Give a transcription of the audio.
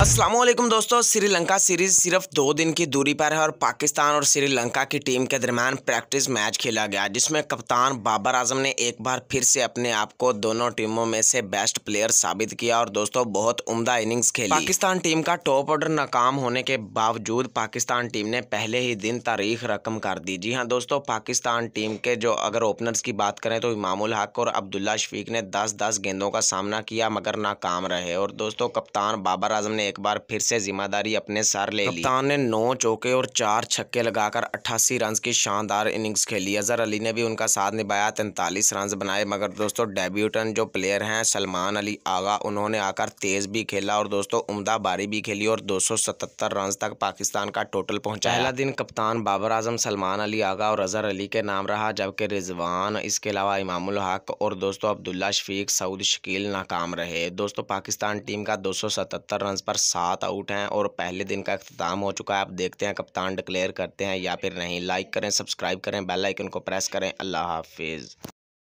असलम दोस्तों श्रीलंका सीरीज सिर्फ दो दिन की दूरी पर है और पाकिस्तान और श्रीलंका की टीम के दरमियान प्रैक्टिस मैच खेला गया जिसमें कप्तान बाबर आजम ने एक बार फिर से अपने आप को दोनों टीमों में से बेस्ट प्लेयर साबित किया और दोस्तों बहुत उम्दा इनिंग्स खेली पाकिस्तान टीम का टॉप ऑर्डर नाकाम होने के बावजूद पाकिस्तान टीम ने पहले ही दिन तारीख रकम कर दी जी हाँ दोस्तों पाकिस्तान टीम के जो अगर ओपनर्स की बात करें तो इमामुल हक और अब्दुल्ला शफीक ने दस दस गेंदों का सामना किया मगर नाकाम रहे और दोस्तों कप्तान बाबर आजम ने एक बार फिर से जिम्मेदारी अपने सर ले ली कप्तान ने नौ चौके और चार छक्के लगाकर अट्ठासी रन की शानदार इनिंग्स खेली अजहर अली ने भी उनका साथ निभाया तैंतालीस रन बनाए मगर दोस्तों डेब्यूटन जो प्लेयर हैं सलमान अली आगा उन्होंने आकर तेज भी खेला और दोस्तों उमदा बारी भी खेली और दो रन तक पाकिस्तान का टोटल पहुंचा पहला दिन कप्तान बाबर आजम सलमान अली आगा और अजहर अली के नाम रहा जबकि रिजवान इसके अलावा इमामुल हक और दोस्तों अब्दुल्ला शफीक सऊद शकील नाकाम रहे दोस्तों पाकिस्तान टीम का दो सौ रन पर पर सात आउट हैं और पहले दिन का अख्ताम हो चुका है आप देखते हैं कप्तान डिक्लेयर करते हैं या फिर नहीं लाइक करें सब्सक्राइब करें बेल आइकन को प्रेस करें अल्लाह हाफिज़